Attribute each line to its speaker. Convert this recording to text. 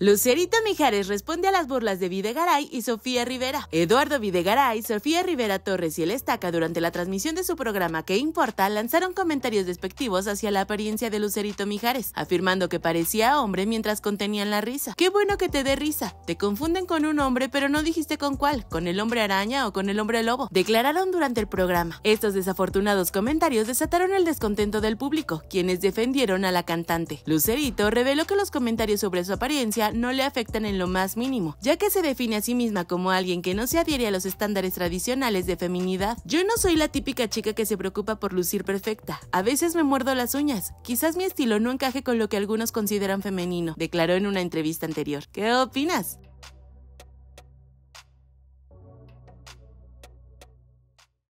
Speaker 1: Lucerito Mijares responde a las burlas de Videgaray y Sofía Rivera. Eduardo Videgaray, Sofía Rivera Torres y el Estaca durante la transmisión de su programa ¿Qué importa? lanzaron comentarios despectivos hacia la apariencia de Lucerito Mijares, afirmando que parecía hombre mientras contenían la risa. Qué bueno que te dé risa. Te confunden con un hombre, pero no dijiste con cuál, con el hombre araña o con el hombre lobo. Declararon durante el programa. Estos desafortunados comentarios desataron el descontento del público, quienes defendieron a la cantante. Lucerito reveló que los comentarios sobre su apariencia no le afectan en lo más mínimo, ya que se define a sí misma como alguien que no se adhiere a los estándares tradicionales de feminidad. Yo no soy la típica chica que se preocupa por lucir perfecta, a veces me muerdo las uñas, quizás mi estilo no encaje con lo que algunos consideran femenino, declaró en una entrevista anterior. ¿Qué opinas?